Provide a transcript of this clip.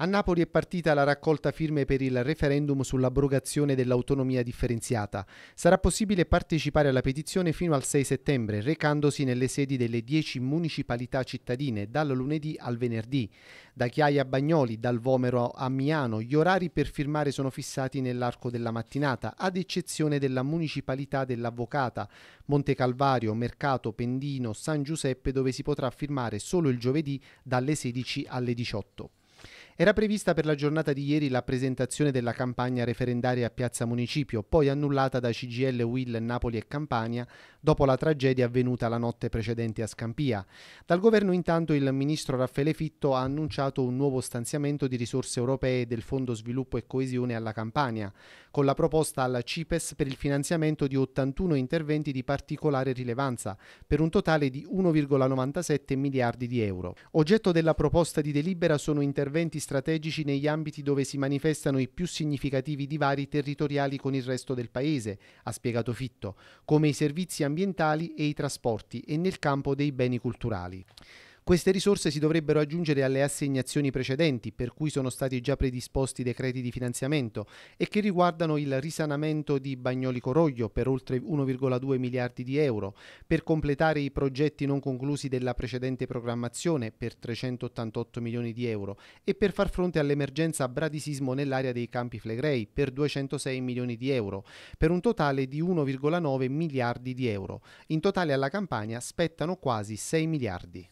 A Napoli è partita la raccolta firme per il referendum sull'abrogazione dell'autonomia differenziata. Sarà possibile partecipare alla petizione fino al 6 settembre, recandosi nelle sedi delle 10 municipalità cittadine dal lunedì al venerdì. Da Chiaia a Bagnoli, dal Vomero a Miano, gli orari per firmare sono fissati nell'arco della mattinata, ad eccezione della municipalità dell'Avvocata, Monte Calvario, Mercato, Pendino, San Giuseppe, dove si potrà firmare solo il giovedì dalle 16 alle 18. Era prevista per la giornata di ieri la presentazione della campagna referendaria a Piazza Municipio, poi annullata da CGL Will Napoli e Campania dopo la tragedia avvenuta la notte precedente a Scampia. Dal governo intanto il ministro Raffaele Fitto ha annunciato un nuovo stanziamento di risorse europee del Fondo Sviluppo e Coesione alla Campania con la proposta alla CIPES per il finanziamento di 81 interventi di particolare rilevanza, per un totale di 1,97 miliardi di euro. Oggetto della proposta di delibera sono interventi strategici negli ambiti dove si manifestano i più significativi divari territoriali con il resto del Paese, ha spiegato Fitto, come i servizi ambientali e i trasporti e nel campo dei beni culturali. Queste risorse si dovrebbero aggiungere alle assegnazioni precedenti, per cui sono stati già predisposti decreti di finanziamento e che riguardano il risanamento di Bagnoli Coroglio per oltre 1,2 miliardi di euro, per completare i progetti non conclusi della precedente programmazione per 388 milioni di euro e per far fronte all'emergenza bradisismo nell'area dei Campi Flegrei per 206 milioni di euro, per un totale di 1,9 miliardi di euro. In totale alla Campania spettano quasi 6 miliardi.